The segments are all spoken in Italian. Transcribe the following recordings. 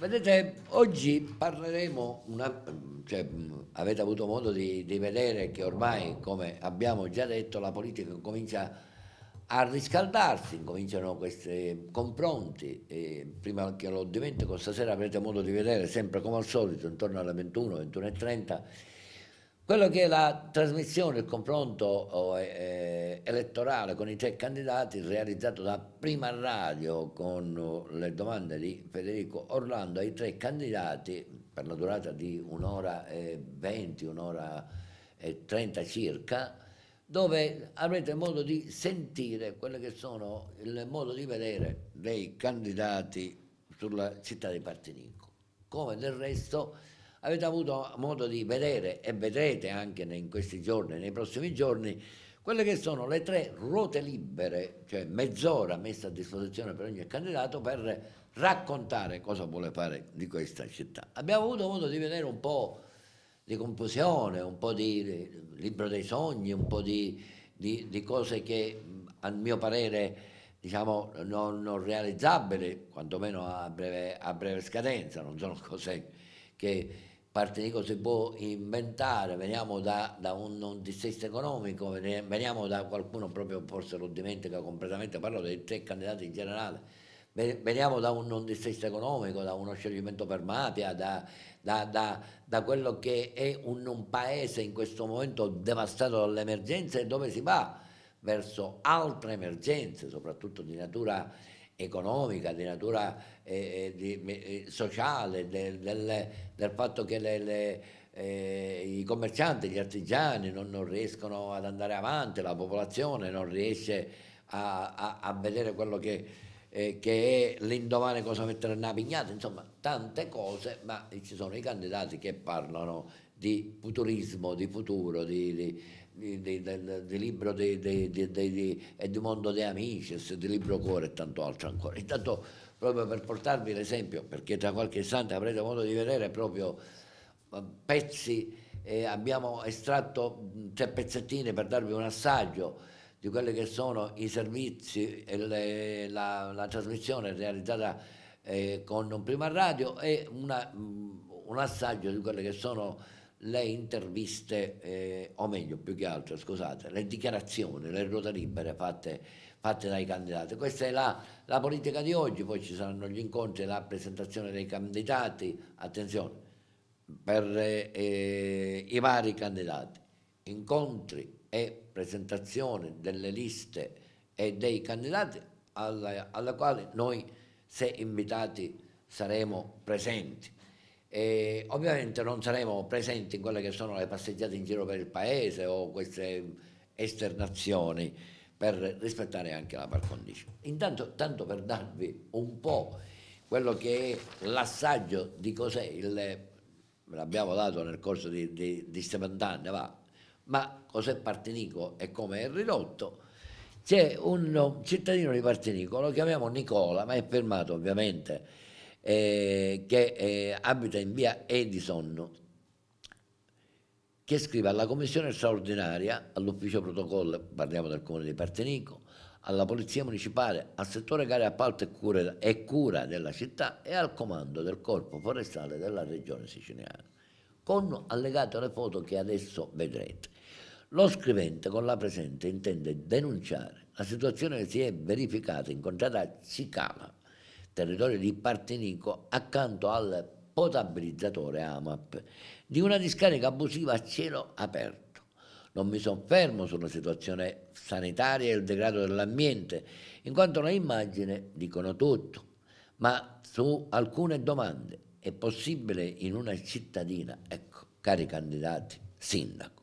Vedete, cioè, oggi parleremo, una, cioè, avete avuto modo di, di, vedere che ormai, come abbiamo già detto, la politica comincia a riscaldarsi, cominciano questi confronti, e prima che lo dimentico stasera avrete modo di vedere, sempre come al solito, intorno alle 21, 21.30, quello che è la trasmissione, il confronto oh, eh, eh, elettorale con i tre candidati realizzato da Prima Radio con oh, le domande di Federico Orlando ai tre candidati per la durata di un'ora e venti, un'ora e trenta circa, dove avrete modo di sentire quello che sono il modo di vedere dei candidati sulla città di Partinico. Come del resto Avete avuto modo di vedere e vedrete anche in questi giorni, nei prossimi giorni, quelle che sono le tre ruote libere, cioè mezz'ora messa a disposizione per ogni candidato per raccontare cosa vuole fare di questa città. Abbiamo avuto modo di vedere un po' di confusione, un po' di libro dei sogni, un po' di, di, di cose che a mio parere diciamo, non, non realizzabili, quantomeno a breve, a breve scadenza, non sono cose che parte di cose può inventare, veniamo da, da un, un, dissesto economico, veniamo da qualcuno proprio forse lo dimentica completamente, parlo dei tre candidati in generale, veniamo da un non dissesto economico, da uno scioglimento per mafia, da, da, da, da quello che è un, un, paese in questo momento devastato dall'emergenza e dove si va verso altre emergenze, soprattutto di natura economica, di natura eh, eh di, eh, sociale, del, del, del, fatto che le, le, eh, i commercianti, gli artigiani non, non, riescono ad andare avanti, la popolazione non riesce a, a, a vedere quello che, eh, che è l'indomani cosa mettere nella pignata, insomma tante cose, ma ci sono i candidati che parlano di futurismo, di futuro, di, di del, libro di, di, di, di, Edmondo De Amicis, di Libro Cuore e tanto altro ancora. Intanto, proprio per portarvi l'esempio, perché tra qualche istante avrete modo di vedere proprio eh, pezzi, eh, abbiamo estratto mm, tre pezzettini per darvi un assaggio di quelli che sono i servizi e le, la, la, trasmissione realizzata eh, con Prima Radio e una, mm, un assaggio di quelle che sono le interviste, eh, o meglio, più che altro, scusate, le dichiarazioni, le ruote libere fatte, fatte dai candidati. Questa è la, la, politica di oggi, poi ci saranno gli incontri, la presentazione dei candidati, attenzione, per eh, i vari candidati, incontri e presentazione delle liste e dei candidati alla, alla quale noi, se invitati, saremo presenti. E ovviamente non saremo presenti in quelle che sono le passeggiate in giro per il paese o queste esternazioni per rispettare anche la par condicio. Intanto, tanto per darvi un po' quello che è l'assaggio di cos'è il l'abbiamo dato nel corso di, di, di 70 anni, va. ma cos'è Partinico e come è ridotto? C'è un cittadino di Partinico, lo chiamiamo Nicola, ma è fermato ovviamente eh, che eh, abita in via Edison, che scrive alla commissione straordinaria, all'ufficio protocollo, parliamo del comune di Partenico, alla polizia municipale, al settore gare appalto e cura, e cura della città e al comando del corpo forestale della regione siciliana, con allegato le foto che adesso vedrete. Lo scrivente con la presente intende denunciare la situazione che si è verificata in contrada Cicala, territorio di Partenico, accanto al potabilizzatore AMAP, di una discarica abusiva a cielo aperto. Non mi soffermo sulla situazione sanitaria e il degrado dell'ambiente, in quanto le immagini dicono tutto, ma su alcune domande. È possibile in una cittadina, ecco, cari candidati, sindaco,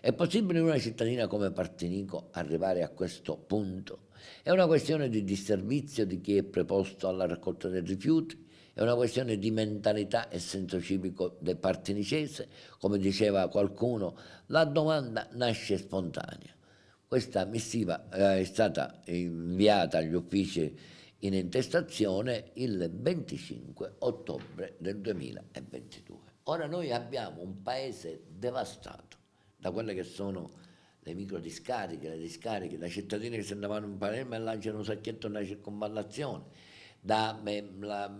è possibile in una cittadina come Partenico arrivare a questo punto? È una questione di disservizio di chi è preposto alla raccolta dei rifiuti, è una questione di mentalità e senso civico del partenicese, come diceva qualcuno, la domanda nasce spontanea. Questa missiva eh, è stata inviata agli uffici in intestazione il 25 ottobre del 2022. Ora noi abbiamo un paese devastato da quelle che sono le micro discariche, le discariche, da cittadini che se andavano in Palermo e lanciano un sacchetto nella circonvallazione, da, eh, la,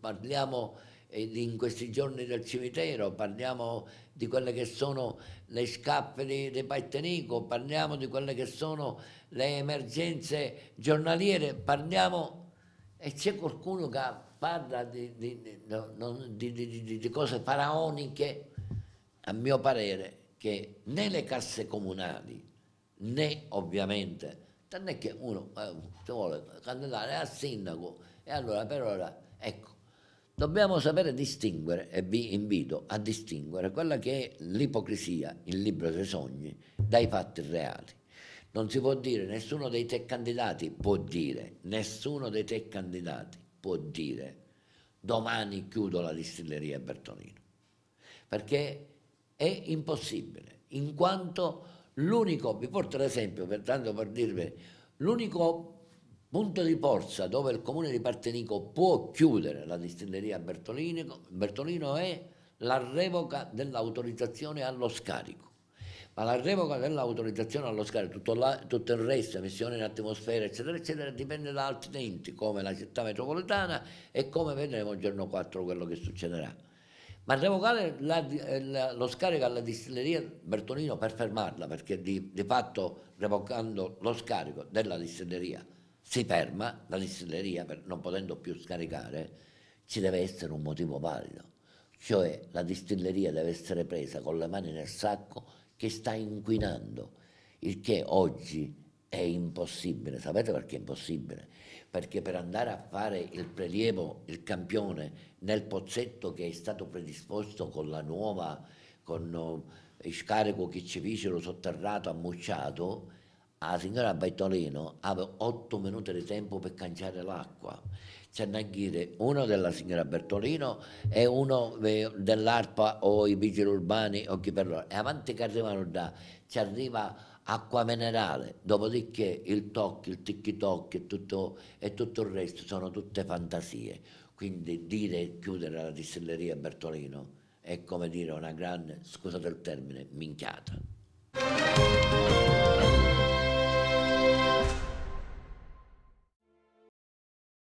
parliamo in questi giorni del cimitero, parliamo di quelle che sono le scappe di, di Paitenico, parliamo di quelle che sono le emergenze giornaliere, parliamo e c'è qualcuno che parla di, di, di cose faraoniche, a mio parere che né le casse comunali né ovviamente, tant'è che uno eh, se vuole candidare al sindaco e allora per ora, ecco, dobbiamo sapere distinguere e vi invito a distinguere quella che è l'ipocrisia, il libro dei sogni, dai fatti reali. Non si può dire, nessuno dei tre candidati può dire, nessuno dei tre candidati può dire domani chiudo la distilleria Bertolino. Perché è impossibile, in quanto l'unico, vi porto l'esempio pertanto per dirvi, l'unico punto di forza dove il comune di Partenico può chiudere la distilleria Bertolino è la revoca dell'autorizzazione allo scarico. Ma la revoca dell'autorizzazione allo scarico, tutto, la, tutto il resto, emissione in atmosfera, eccetera, eccetera, dipende da altri enti come la città metropolitana e come vedremo il giorno 4 quello che succederà ma revocare la, eh, la, lo scarico alla distilleria Bertolino per fermarla, perché di, di fatto revocando lo scarico della distilleria si ferma la distilleria per, non potendo più scaricare, ci deve essere un motivo valido, cioè la distilleria deve essere presa con le mani nel sacco che sta inquinando, il che oggi è impossibile, sapete perché è impossibile? perché per andare a fare il prelievo, il campione, nel pozzetto che è stato predisposto con la nuova, con eh, il scarico che ci lo sotterrato, ammucciato, la signora Baitolino aveva otto minuti di tempo per cangiare l'acqua. C'è da dire uno della signora Bertolino e uno dell'ARPA o i vigili urbani o chi per loro. E avanti che arrivano da, ci arriva acqua minerale, dopodiché il tocchi, il ticchi tocchi e tutto, e tutto il resto sono tutte fantasie. Quindi dire chiudere la distilleria Bertolino è come dire una grande, scusate il termine, minchiata.